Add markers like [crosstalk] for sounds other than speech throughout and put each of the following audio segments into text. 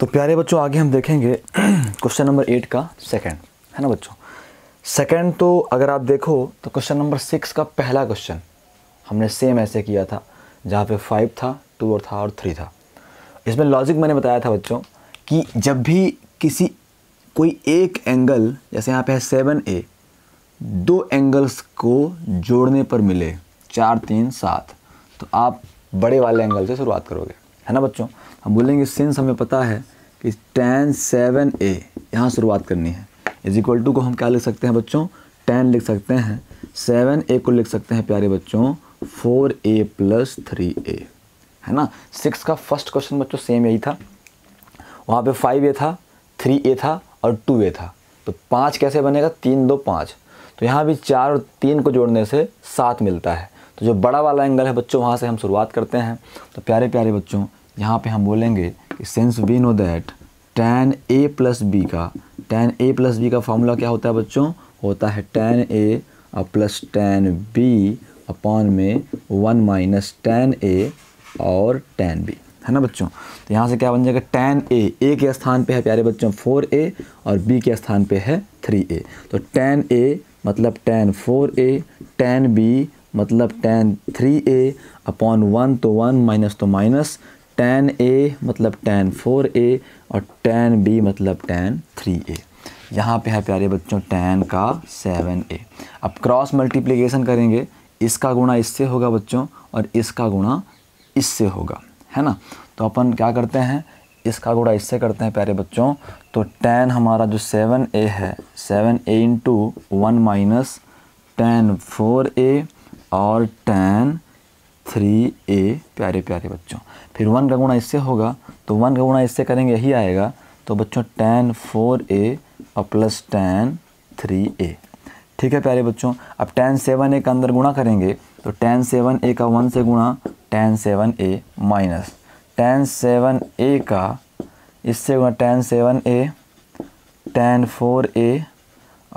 तो प्यारे बच्चों आगे हम देखेंगे क्वेश्चन नंबर एट का सेकेंड है ना बच्चों सेकेंड तो अगर आप देखो तो क्वेश्चन नंबर सिक्स का पहला क्वेश्चन हमने सेम ऐसे किया था जहाँ पे फाइव था टू और था और थ्री था इसमें लॉजिक मैंने बताया था बच्चों कि जब भी किसी कोई एक एंगल जैसे यहाँ पे है सेवन ए दो एंगल्स को जोड़ने पर मिले चार तीन सात तो आप बड़े वाले एंगल से शुरुआत करोगे है ना बच्चों हम बोलेंगे सिंस हमें पता है कि टेन सेवन ए यहाँ शुरुआत करनी है इज इक्वल टू को हम क्या लिख सकते हैं बच्चों टेन लिख सकते हैं सेवन ए को लिख सकते हैं प्यारे बच्चों four A plus three A है ना सिक्स का फर्स्ट क्वेश्चन बच्चों सेम यही था वहाँ पे फाइव ए था थ्री ए था और टू ए था तो पाँच कैसे बनेगा तीन दो पाँच तो यहाँ भी चार और तीन को जोड़ने से सात मिलता है तो जो बड़ा वाला एंगल है बच्चों वहाँ से हम शुरुआत करते हैं तो प्यारे प्यारे बच्चों यहाँ पे हम बोलेंगे कि since we know that tan A plus B का टेन ए प्लस बी का फॉर्मूला क्या होता है बच्चों होता है tan A plus tan B upon में वन माइनस टेन ए और टेन बी है ना बच्चों तो यहाँ से क्या बन जाएगा टेन ए ए के स्थान पे है प्यारे बच्चों फोर ए और बी के स्थान पे है थ्री ए तो टेन ए मतलब tan four A tan B मतलब tan three A upon one तो वन माइनस तो माइनस टेन ए मतलब टेन फोर ए और टेन बी मतलब टेन थ्री ए यहाँ पे है प्यारे बच्चों टेन का सेवन ए अब क्रॉस मल्टीप्लिकेशन करेंगे इसका गुणा इससे होगा बच्चों और इसका गुणा इससे होगा है ना तो अपन क्या करते हैं इसका गुणा इससे करते हैं प्यारे बच्चों तो टेन हमारा जो सेवन ए है seven A into one minus tan four A और टेन थ्री ए प्यारे प्यारे बच्चों फिर वन का गुणा इससे होगा तो वन का गुणा इससे करेंगे यही आएगा तो बच्चों टेन फोर ए और प्लस टेन थ्री ए ठीक है प्यारे बच्चों अब टेन सेवन ए का अंदर गुणा करेंगे तो टेन सेवन ए का वन से गुणा tan seven A minus tan seven A का इससे गुणा tan seven A tan four A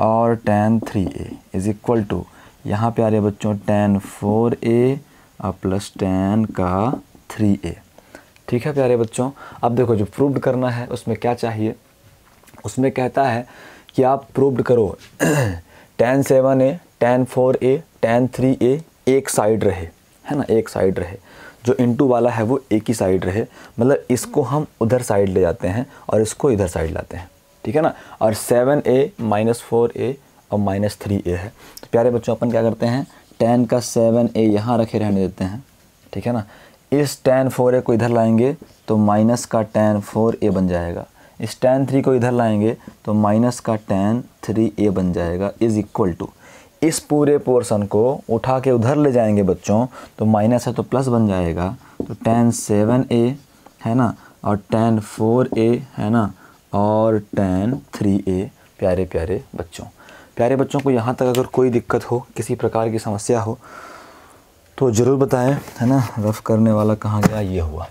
और tan three A is equal to यहाँ प्यारे बच्चों टेन फोर ए और प्लस टेन का थ्री ए ठीक है प्यारे बच्चों अब देखो जो प्रूव्ड करना है उसमें क्या चाहिए उसमें कहता है कि आप प्रूव्ड करो tan seven A tan four A tan three A एक साइड रहे है ना एक साइड रहे जो इनटू वाला है वो एक ही साइड रहे मतलब इसको हम उधर साइड ले जाते हैं और इसको इधर साइड लाते हैं ठीक है ना और seven A minus four A और माइनस थ्री ए है तो प्यारे बच्चों अपन क्या करते हैं टेन का सेवन ए यहाँ रखे रहने देते हैं ठीक है ना इस टेन फोर ए को इधर लाएंगे तो माइनस का टेन फोर ए बन जाएगा इस टेन थ्री को इधर लाएंगे तो माइनस का टेन थ्री ए बन जाएगा इज़ इक्वल टू इस पूरे पोर्शन को उठा के उधर ले जाएंगे बच्चों तो माइनस है तो प्लस बन जाएगा तो टेन सेवन ए है ना और टेन फोर ए है ना और टेन थ्री ए प्यारे प्यारे बच्चों प्यारे बच्चों को यहाँ तक अगर कोई दिक्कत हो किसी प्रकार की समस्या हो तो ज़रूर बताएं है ना रफ़ करने वाला कहाँ गया ये हुआ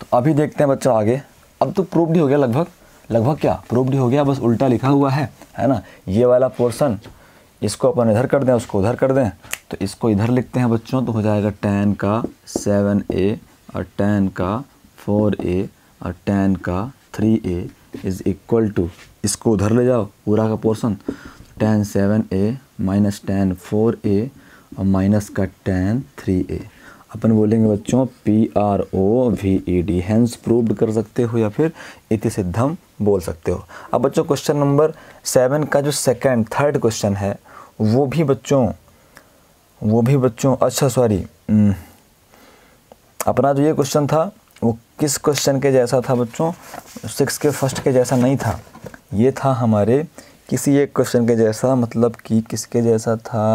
तो अभी देखते हैं बच्चों आगे अब तो प्रूफ भी हो गया लगभग लगभग क्या प्रूफ भी हो गया बस उल्टा लिखा हुआ है है ना ये वाला पोर्सन इसको अपन इधर कर दें उसको उधर कर दें तो इसको इधर लिखते हैं बच्चों तो हो जाएगा टेन का सेवन ए और टेन का फोर ए और टेन का three A is equal to इसको उधर ले जाओ पूरा का portion tan seven A minus tan four A और माइनस का टेन थ्री ए अपन बोलेंगे बच्चों P R O V E D hence proved कर सकते हो या फिर इति सिद्धम बोल सकते हो अब बच्चों क्वेश्चन नंबर सेवन का जो सेकंड थर्ड क्वेश्चन है वो भी बच्चों वो भी बच्चों अच्छा सॉरी हम्म, अपना जो ये क्वेश्चन था वो किस क्वेश्चन के जैसा था बच्चों सिक्स के फर्स्ट के जैसा नहीं था ये था हमारे किसी एक क्वेश्चन के जैसा मतलब कि किसके जैसा था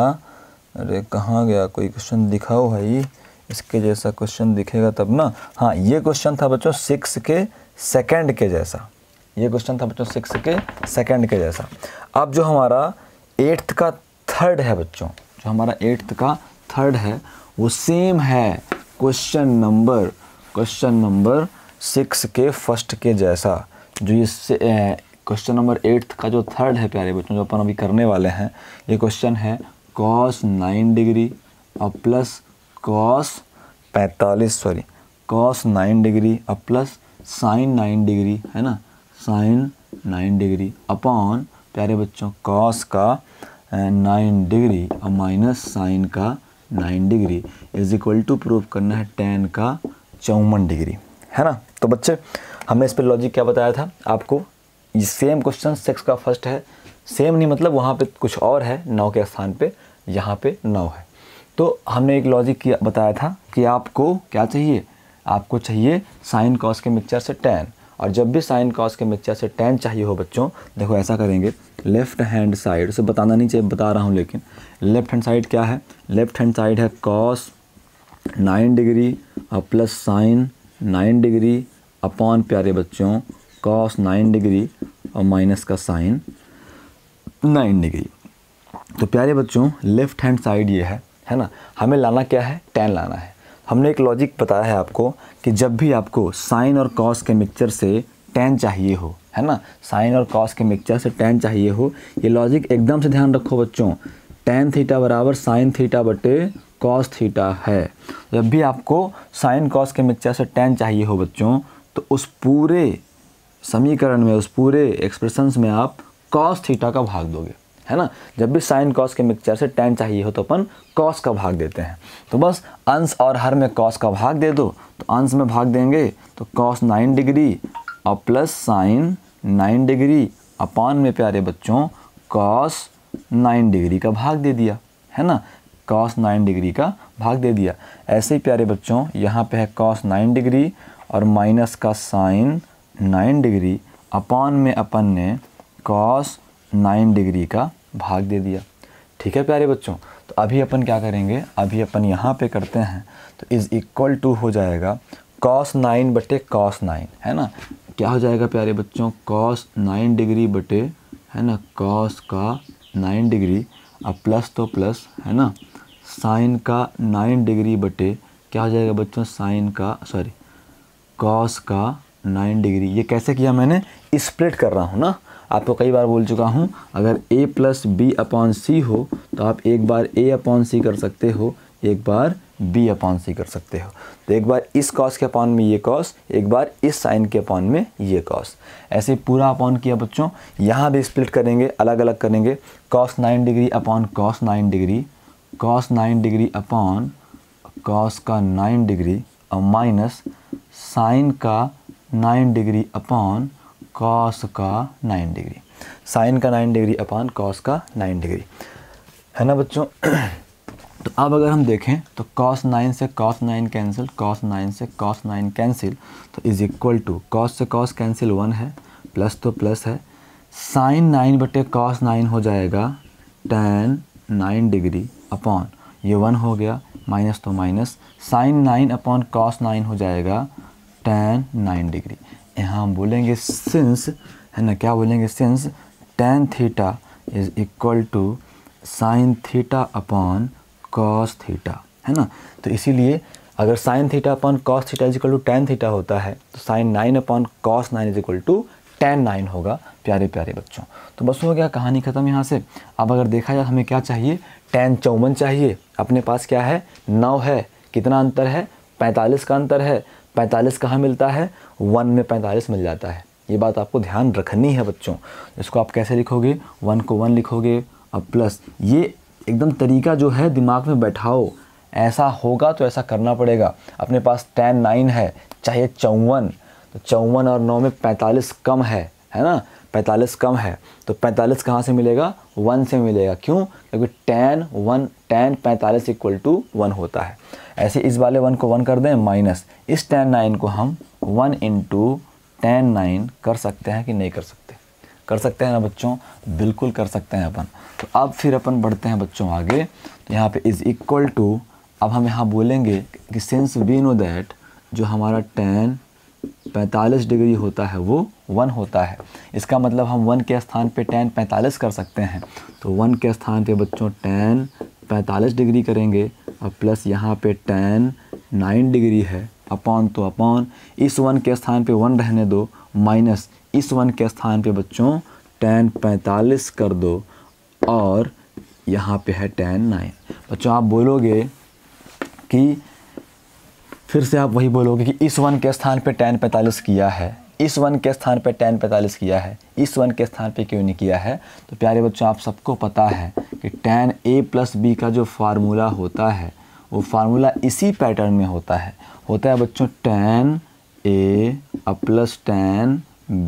अरे कहाँ गया कोई क्वेश्चन दिखाओ भाई इसके जैसा क्वेश्चन दिखेगा तब ना हाँ ये क्वेश्चन था बच्चों सिक्स के सेकंड के जैसा ये क्वेश्चन था बच्चों सिक्स के सेकंड के जैसा अब जो हमारा एट्थ का थर्ड है बच्चों जो हमारा एट्थ का थर्ड है वो सेम है question number question number six के फर्स्ट के जैसा जो इससे क्वेश्चन नंबर एट्थ का जो थर्ड है प्यारे बच्चों जो अपन अभी करने वाले हैं ये क्वेश्चन है कॉस नाइन डिग्री और प्लस कॉस पैंतालीस सॉरी कॉस नाइन डिग्री और प्लस साइन नाइन डिग्री है ना साइन नाइन डिग्री अपॉन प्यारे बच्चों कॉस का नाइन डिग्री और माइनस साइन का nine degree is equal to prove करना है टेन का चौवन डिग्री है ना तो बच्चे हमने इस पर लॉजिक क्या बताया था आपको सेम क्वेश्चन सिक्स का फर्स्ट है सेम नहीं मतलब वहाँ पे कुछ और है नौ के स्थान पे यहाँ पे नौ है तो हमने एक लॉजिक किया बताया था कि आपको क्या चाहिए आपको चाहिए साइन कॉस के मिक्सचर से टेन और जब भी साइन कॉस के मिक्सचर से टेन चाहिए हो बच्चों देखो ऐसा करेंगे लेफ्ट हैंड साइड से बताना नहीं चाहिए बता रहा हूँ लेकिन लेफ्ट हैंड साइड क्या है लेफ्ट हैंड साइड है cos nine degree plus sine nine degree upon प्यारे बच्चों कॉस नाइन डिग्री और माइनस का साइन नाइन डिग्री तो प्यारे बच्चों लेफ़्ट हैंड साइड ये है है ना हमें लाना क्या है टेन लाना है हमने एक लॉजिक बताया है आपको कि जब भी आपको साइन और कॉस के मिक्सचर से टेन चाहिए हो है ना साइन और कॉस के मिक्सचर से टेन चाहिए हो ये लॉजिक एकदम से ध्यान रखो बच्चों टेन थीटा बराबर साइन थीटा बटे कॉस थीटा है जब भी आपको साइन कॉस के मिक्सचर से टेन चाहिए हो बच्चों तो उस पूरे समीकरण में उस पूरे एक्सप्रेशंस में आप कॉस थीटा का भाग दोगे है ना जब भी साइन कॉस के मिक्सचर से टेन चाहिए हो तो अपन कॉस का भाग देते हैं तो बस अंश और हर में कॉस का भाग दे दो तो अंश में भाग देंगे तो कॉस नाइन डिग्री और plus sine nine degree upon में प्यारे बच्चों कॉस नाइन डिग्री का भाग दे दिया है ना कॉस नाइन डिग्री का भाग दे दिया ऐसे ही प्यारे बच्चों यहाँ पे है कॉस नाइन डिग्री और माइनस का साइन नाइन डिग्री अपॉन में अपन ने कॉस नाइन डिग्री का भाग दे दिया ठीक है प्यारे बच्चों तो अभी अपन क्या करेंगे अभी अपन यहाँ पे करते हैं तो इज़ इक्वल टू हो जाएगा कॉस नाइन बटे कॉस नाइन है ना क्या हो जाएगा प्यारे बच्चों कॉस नाइन डिग्री बटे है ना कॉस का नाइन डिग्री अब प्लस तो प्लस है ना साइन का नाइन डिग्री बटे क्या हो जाएगा बच्चों साइन का सॉरी कॉस का नाइन डिग्री ये कैसे किया मैंने स्प्लिट कर रहा हूँ ना आपको कई बार बोल चुका हूँ अगर A plus B upon C हो तो आप एक बार ए अपॉन सी कर सकते हो एक बार बी अपॉन सी कर सकते हो तो एक बार इस कॉस के अपॉन में ये कॉस एक बार इस साइन के अपॉन में ये कॉस ऐसे पूरा अपॉन किया बच्चों यहाँ भी स्प्लिट करेंगे अलग अलग करेंगे cos nine degree upon cos nine degree cos nine degree upon cos का नाइन डिग्री और माइनस साइन का नाइन डिग्री अपॉन कॉस का नाइन डिग्री साइन का नाइन डिग्री अपॉन कॉस का नाइन डिग्री है ना बच्चों [clears throat] तो अब अगर हम देखें तो कॉस नाइन से cos nine cancel cos nine से कॉस नाइन कैंसिल तो इज़ इक्वल टू कॉस से कॉस कैंसिल वन है प्लस तो प्लस है साइन नाइन बटे कॉस नाइन हो जाएगा टेन नाइन डिग्री अपॉन ये वन हो गया माइनस तो minus sine nine upon cos nine हो जाएगा टेन नाइन डिग्री यहाँ हम बोलेंगे सिंस है ना क्या बोलेंगे since tan theta is equal to sine theta upon cos theta है ना तो इसीलिए अगर sine theta upon cos theta is equal to tan theta होता है तो sine nine upon cos nine is equal to tan nine होगा प्यारे प्यारे बच्चों तो बस हो गया कहानी ख़त्म यहाँ से अब अगर देखा जाए हमें क्या चाहिए टेन चौवन चाहिए अपने पास क्या है नौ है कितना अंतर है पैंतालीस का अंतर है पैंतालीस कहाँ मिलता है वन में पैंतालीस मिल जाता है ये बात आपको ध्यान रखनी है बच्चों इसको आप कैसे लिखोगे वन को वन लिखोगे अब प्लस ये एकदम तरीका जो है दिमाग में बैठाओ ऐसा होगा तो ऐसा करना पड़ेगा अपने पास टेन नाइन है चाहे चौवन तो चौवन और नौ में पैंतालीस कम है है ना पैंतालीस कम है तो पैंतालीस कहाँ से मिलेगा वन से मिलेगा क्यों क्योंकि टेन वन टेन पैंतालीस इक्वल टू वन होता है ऐसे इस वाले वन को वन कर दें माइनस इस टेन नाइन को हम वन इंटू टेन नाइन कर सकते हैं कि नहीं कर सकते कर सकते हैं ना बच्चों बिल्कुल कर सकते हैं अपन तो अब फिर अपन बढ़ते हैं बच्चों आगे तो यहाँ पे इज़ इक्वल टू अब हम यहाँ बोलेंगे कि सिंस वी नो दैट जो हमारा टेन पैंतालीस डिग्री होता है वो वन होता है इसका मतलब हम वन के स्थान पे टेन पैंतालीस कर सकते हैं तो वन के स्थान पे बच्चों टेन पैंतालीस डिग्री करेंगे और प्लस यहाँ पे टेन नाइन डिग्री है अपॉन तो अपॉन इस वन के स्थान पे वन रहने दो माइनस इस वन के स्थान पे बच्चों टेन पैंतालीस कर दो और यहाँ पे है टेन नाइन बच्चों आप बोलोगे कि फिर से आप वही बोलोगे कि इस वन के स्थान पे टेन पैंतालीस किया है इस वन के स्थान पर टेन पैंतालीस किया है इस वन के स्थान पे क्यों नहीं किया है तो प्यारे बच्चों आप सबको पता है कि टेन ए प्लस बी का जो फार्मूला होता है वो फार्मूला इसी पैटर्न में होता है होता है बच्चों tan A plus tan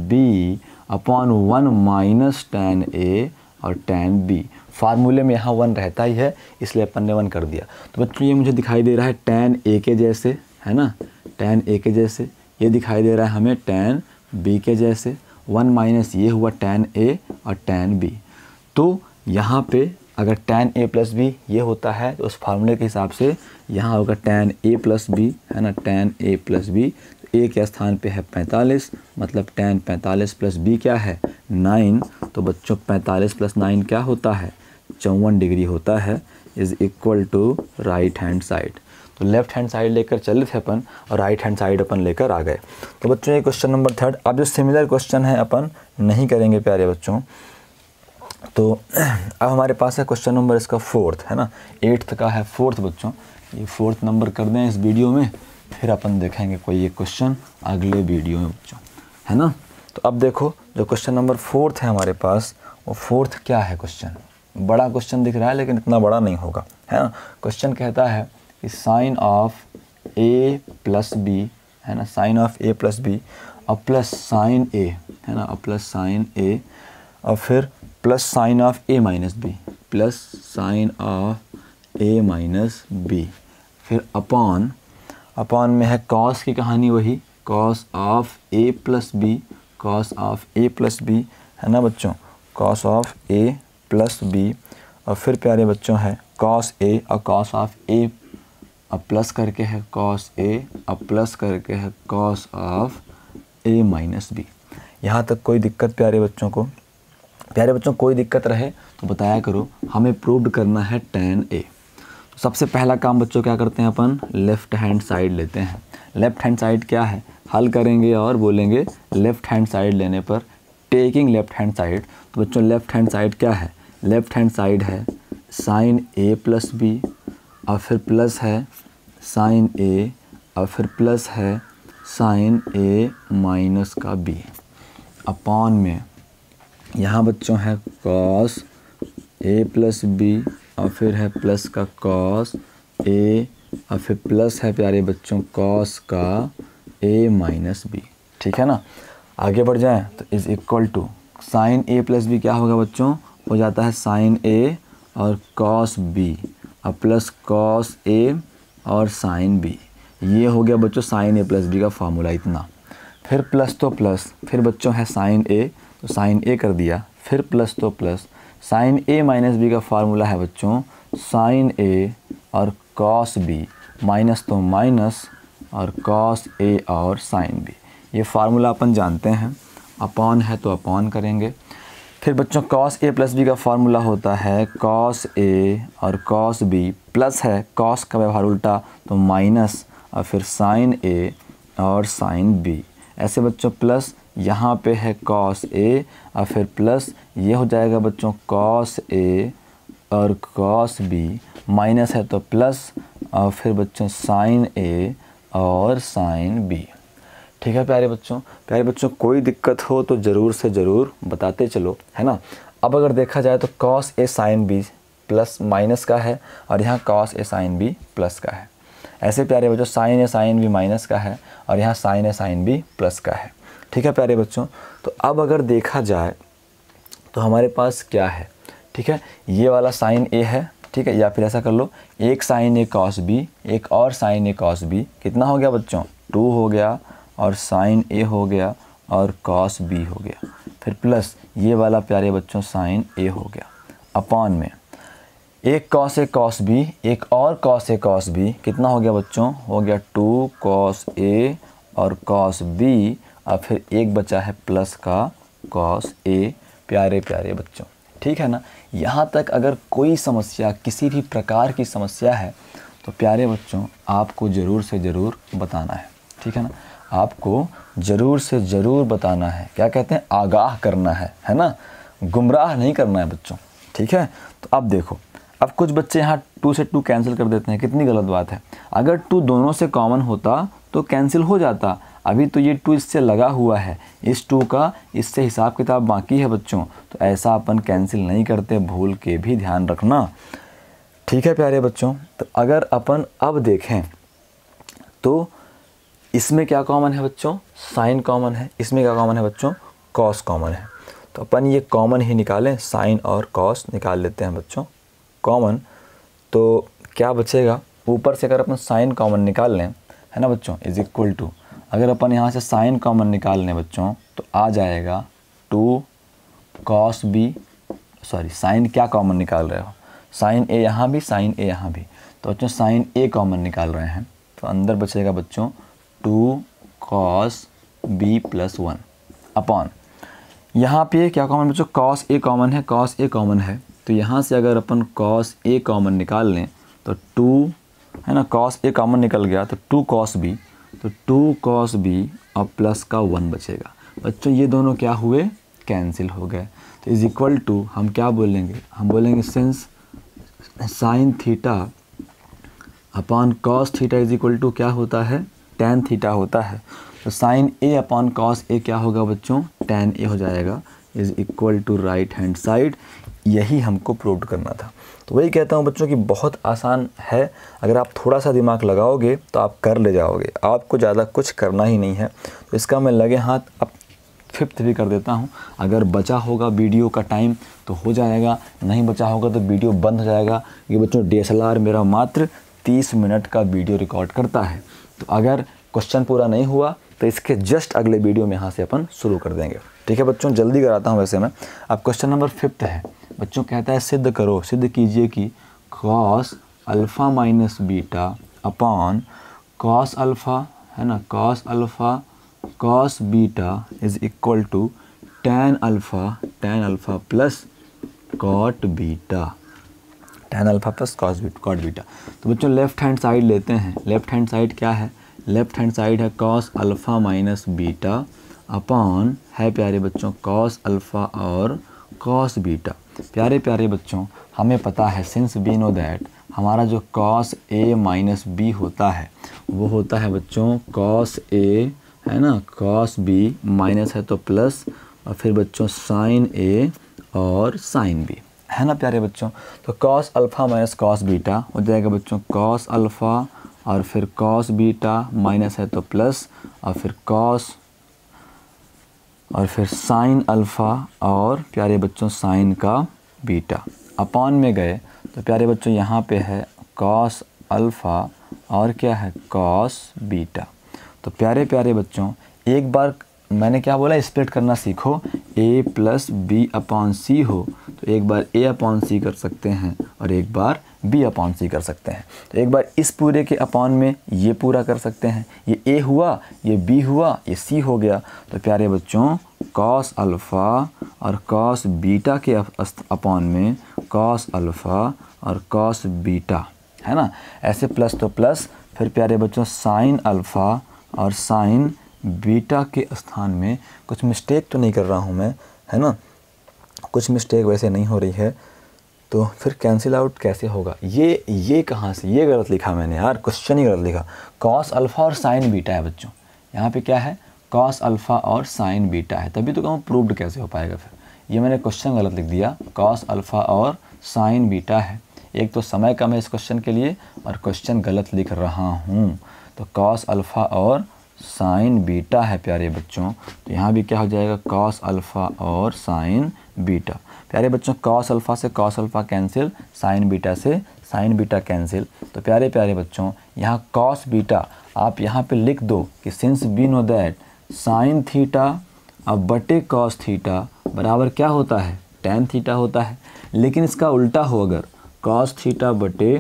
B upon one minus tan A और टेन बी फार्मूले में यहाँ वन रहता ही है इसलिए अपन ने वन कर दिया तो बच्चों ये मुझे दिखाई दे रहा है टेन ए के जैसे है ना टेन ए के जैसे ये दिखाई दे रहा है हमें टेन बी के जैसे वन माइनस ये हुआ टेन ए और टेन बी तो यहाँ पे अगर टेन ए प्लस बी ये होता है तो उस फार्मूले के हिसाब से यहाँ होगा टेन ए प्लस बी है ना टेन ए प्लस बी तो ए के स्थान पे है पैंतालीस मतलब टेन पैंतालीस प्लस बी क्या है नाइन तो बच्चों पैंतालीस प्लस नाइन क्या होता है चौवन डिग्री होता है is equal to right hand side तो लेफ्ट हैंड साइड लेकर चले थे अपन और राइट हैंड साइड अपन लेकर आ गए तो बच्चों ये क्वेश्चन नंबर थर्ड अब जो सिमिलर क्वेश्चन है अपन नहीं करेंगे प्यारे बच्चों तो [clears throat] अब हमारे पास है क्वेश्चन नंबर इसका फोर्थ है ना एट्थ का है फोर्थ बच्चों ये फोर्थ नंबर कर दें इस वीडियो में फिर अपन देखेंगे कोई ये क्वेश्चन अगले वीडियो में बच्चों है ना तो अब देखो जो क्वेश्चन नंबर फोर्थ है हमारे पास वो फोर्थ क्या है क्वेश्चन बड़ा क्वेश्चन दिख रहा है लेकिन इतना बड़ा नहीं होगा है ना क्वेश्चन कहता है कि sine of A plus B है ना sine of A plus B और प्लस साइन ए है ना और प्लस साइन ए और फिर plus sine of A minus B plus sine of A minus B फिर अपॉन अपॉन में है कॉस की कहानी वही cos of A plus B cos of A plus B है ना बच्चों cos of A plus B और फिर प्यारे बच्चों है कॉस ए और कॉस ऑफ ए अब प्लस करके है कॉस ए अब प्लस करके है cos of A minus B यहाँ तक कोई दिक्कत प्यारे बच्चों को प्यारे बच्चों कोई दिक्कत रहे तो बताया करो हमें प्रूव्ड करना है टेन ए तो सबसे पहला काम बच्चों क्या करते हैं अपन लेफ़्ट हैंड साइड लेते हैं लेफ़्ट हैंड साइड क्या है हल करेंगे और बोलेंगे लेफ़्ट हैंड साइड लेने पर टेकिंग लेफ़्ट हैंड साइड तो बच्चों लेफ़्ट हैंड साइड क्या है लेफ़्ट हैंड साइड है साइन ए प्लस बी और फिर प्लस है साइन ए और फिर प्लस है साइन ए माइनस का बी अपॉन में यहाँ बच्चों है कॉस ए प्लस बी और फिर है प्लस का कॉस ए और फिर प्लस है प्यारे बच्चों कॉस का ए माइनस बी ठीक है ना आगे बढ़ जाएं तो is equal to sine A plus B क्या होगा बच्चों हो जाता है साइन ए और कॉस बी और प्लस कॉस ए और साइन बी ये हो गया बच्चों साइन ए प्लस बी का फार्मूला इतना फिर प्लस तो प्लस फिर बच्चों है साइन ए तो साइन ए कर दिया फिर प्लस तो plus sine A minus B का फार्मूला है बच्चों साइन ए और कॉस बी माइनस तो माइनस और कॉस ए और साइन बी ये फार्मूला अपन जानते हैं अपॉन है तो अपॉन करेंगे फिर बच्चों कॉस ए प्लस बी का फार्मूला होता है कॉस ए और कॉस बी प्लस है कॉस का व्यवहार उल्टा तो माइनस और फिर साइन ए और साइन बी ऐसे बच्चों प्लस यहाँ पे है कॉस ए और फिर प्लस ये हो जाएगा बच्चों कॉस ए और कॉस बी माइनस है तो प्लस और फिर बच्चों साइन ए और साइन बी ठीक है प्यारे बच्चों प्यारे बच्चों कोई दिक्कत हो तो ज़रूर से ज़रूर बताते चलो है ना अब अगर देखा जाए तो cos A sine B plus minus का है और यहाँ cos A sine B plus का है ऐसे प्यारे बच्चों sine A sine B minus का है और यहाँ sine A sine B plus का है ठीक है प्यारे बच्चों तो अब अगर देखा जाए तो हमारे पास क्या है ठीक है ये वाला साइन ए है ठीक है या फिर ऐसा कर लो एक साइन ए कॉस बी एक और साइन ए कॉस बी कितना हो गया बच्चों टू हो गया और साइन ए हो गया और कॉस बी हो गया फिर प्लस ये वाला प्यारे बच्चों साइन ए हो गया अपॉन में एक कॉस ए कॉस बी एक और कॉस ए कॉस बी कितना हो गया बच्चों हो गया टू कॉस ए और कॉस बी और फिर एक बचा है प्लस का कॉस ए प्यारे प्यारे बच्चों ठीक है ना यहाँ तक अगर कोई समस्या किसी भी प्रकार की समस्या है तो प्यारे बच्चों आपको ज़रूर से ज़रूर बताना है ठीक है ना आपको ज़रूर से ज़रूर बताना है क्या कहते हैं आगाह करना है है ना गुमराह नहीं करना है बच्चों ठीक है तो अब देखो अब कुछ बच्चे यहाँ टू से टू कैंसिल कर देते हैं कितनी गलत बात है अगर टू दोनों से कॉमन होता तो कैंसिल हो जाता अभी तो ये टू इससे लगा हुआ है इस टू का इससे हिसाब किताब बाकी है बच्चों तो ऐसा अपन कैंसिल नहीं करते भूल के भी ध्यान रखना ठीक है प्यारे बच्चों तो अगर अपन अब देखें तो इसमें क्या कॉमन है बच्चों साइन कॉमन है इसमें क्या कॉमन है बच्चों कॉस कॉमन है तो अपन ये कॉमन ही निकालें साइन और कॉस निकाल लेते हैं बच्चों कॉमन तो क्या बचेगा ऊपर से अगर अपन साइन कॉमन निकाल लें है ना बच्चों इज इक्वल टू अगर अपन यहाँ से साइन कॉमन निकाल लें बच्चों तो आ जाएगा two cos B sorry sine क्या कॉमन निकाल रहे हो साइन ए यहाँ भी साइन ए यहाँ भी तो बच्चों साइन ए कॉमन निकाल रहे हैं तो अंदर बचेगा बच्चों two cos B plus one upon यहाँ पे क्या कॉमन बच्चों कॉस ए कॉमन है कॉस ए कॉमन है तो यहाँ से अगर अपन कॉस ए कॉमन निकाल लें तो टू है ना कॉस ए कॉमन निकल गया तो टू कॉस बी तो टू कॉस बी और प्लस का वन बचेगा बच्चों ये दोनों क्या हुए कैंसिल हो गए तो इज़ इक्वल टू हम क्या बोलेंगे हम बोलेंगे since sin theta upon cos theta is equal to क्या होता है टेन थीटा होता है तो sin A upon cos A क्या होगा बच्चों टेन ए हो जाएगा is equal to right hand side यही हमको प्रूव करना था तो वही कहता हूँ बच्चों कि बहुत आसान है अगर आप थोड़ा सा दिमाग लगाओगे तो आप कर ले जाओगे आपको ज़्यादा कुछ करना ही नहीं है तो इसका मैं लगे हाथ अब फिफ्थ भी कर देता हूँ अगर बचा होगा वीडियो का टाइम तो हो जाएगा नहीं बचा होगा तो वीडियो बंद हो जाएगा ये बच्चों डी मेरा मात्र तीस मिनट का वीडियो रिकॉर्ड करता है तो अगर क्वेश्चन पूरा नहीं हुआ तो इसके जस्ट अगले वीडियो में यहाँ से अपन शुरू कर देंगे ठीक है बच्चों जल्दी कराता हूँ वैसे मैं अब क्वेश्चन नंबर फिफ्थ है बच्चों कहता है सिद्ध करो सिद्ध कीजिए कि cos alpha minus beta upon cos alpha है ना cos alpha cos beta is equal to tan alpha tan alpha plus cot beta tan alpha plus cos cot beta तो बच्चों लेफ्ट हैंड साइड लेते हैं लेफ्ट हैंड साइड क्या है left hand side है cos alpha minus beta upon है प्यारे बच्चों कॉस अल्फ़ा और कॉस बीटा प्यारे प्यारे बच्चों हमें पता है सिंस वी नो दैट हमारा जो कॉस ए माइनस बी होता है वो होता है बच्चों कॉस ए है ना कॉस बी माइनस है तो प्लस और फिर बच्चों साइन ए और साइन बी है ना प्यारे बच्चों तो cos alpha minus cos beta हो जाएगा बच्चों कॉस अल्फ़ा और फिर कॉस बीटा माइनस है तो प्लस और फिर कॉस और फिर साइन अल्फ़ा और प्यारे बच्चों साइन का बीटा अपॉन में गए तो प्यारे बच्चों यहाँ पे है कॉस अल्फ़ा और क्या है कॉस बीटा तो प्यारे प्यारे बच्चों एक बार मैंने क्या बोला स्प्लिट करना सीखो A plus B upon C हो तो एक बार ए अपॉन सी कर सकते हैं और एक बार बी अपॉन सी कर सकते हैं तो एक बार इस पूरे के अपॉन में ये पूरा कर सकते हैं ये ए हुआ ये बी हुआ ये सी हो गया तो प्यारे बच्चों कॉस अल्फ़ा और कॉस बीटा के अपॉन में कॉस अल्फ़ा और कॉस बीटा है ना ऐसे प्लस तो प्लस फिर प्यारे बच्चों साइन अल्फ़ा और साइन बीटा के स्थान में कुछ मिस्टेक तो नहीं कर रहा हूँ मैं है ना कुछ मिस्टेक वैसे नहीं हो रही है तो फिर कैंसिल आउट कैसे होगा ये ये कहाँ से ये गलत लिखा मैंने यार क्वेश्चन ही गलत लिखा कॉस अल्फ़ा और साइन बीटा है बच्चों यहाँ पे क्या है कॉस अल्फ़ा और साइन बीटा है तभी तो कहूँ प्रूव्ड कैसे हो पाएगा फिर ये मैंने क्वेश्चन गलत लिख दिया कॉस अल्फ़ा और साइन बीटा है एक तो समय कम है इस क्वेश्चन के लिए और क्वेश्चन गलत लिख रहा हूँ तो कॉस अल्फ़ा और साइन बीटा है प्यारे बच्चों तो यहाँ भी क्या हो जाएगा कॉस अल्फ़ा और साइन बीटा प्यारे बच्चों कॉस अल्फ़ा से cos alpha cancel sin beta से साइन बीटा कैंसिल तो प्यारे प्यारे बच्चों यहाँ कॉस बीटा आप यहाँ पे लिख दो कि since we know that sin theta अब बटे कॉस थीटा बराबर क्या होता है टेन थीटा होता है लेकिन इसका उल्टा हो अगर कॉस थीटा बटे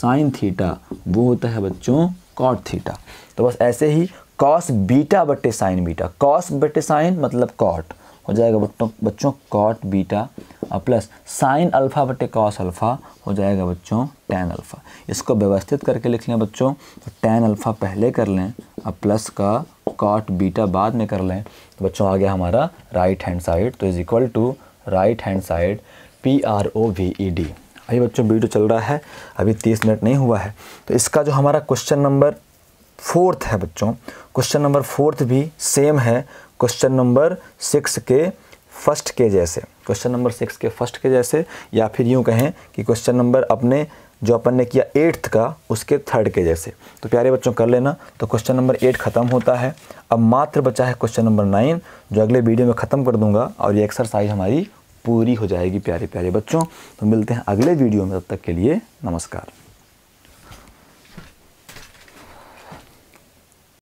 साइन थीटा वो होता है बच्चों कॉट थीटा तो बस ऐसे ही कॉस बीटा बट्टे साइन बीटा कॉस बट्टे साइन मतलब कॉट हो जाएगा बट्टों बच्चों कॉट बीटा और प्लस साइन अल्फ़ा बट्टे कॉस अल्फ़ा हो जाएगा बच्चों टेन अल्फ़ा इसको व्यवस्थित करके लिख लें बच्चों तो टेन अल्फ़ा पहले कर लें और प्लस का कॉट बीटा बाद में कर लें तो बच्चों आ गया हमारा राइट हैंड साइड तो is equal to right hand side P R O V E D अभी बच्चों वीडियो चल रहा है अभी तीस मिनट नहीं हुआ है तो इसका जो हमारा क्वेश्चन नंबर फोर्थ है बच्चों क्वेश्चन नंबर फोर्थ भी सेम है क्वेश्चन नंबर सिक्स के फर्स्ट के जैसे क्वेश्चन नंबर सिक्स के फर्स्ट के जैसे या फिर यूँ कहें कि क्वेश्चन नंबर अपने जो अपन ने किया एट्थ का उसके थर्ड के जैसे तो प्यारे बच्चों कर लेना तो क्वेश्चन नंबर एट खत्म होता है अब मात्र बचा है क्वेश्चन नंबर नाइन जो अगले वीडियो में ख़त्म कर दूंगा और ये एक्सरसाइज हमारी पूरी हो जाएगी प्यारे प्यारे बच्चों तो मिलते हैं अगले वीडियो में तब तक के लिए नमस्कार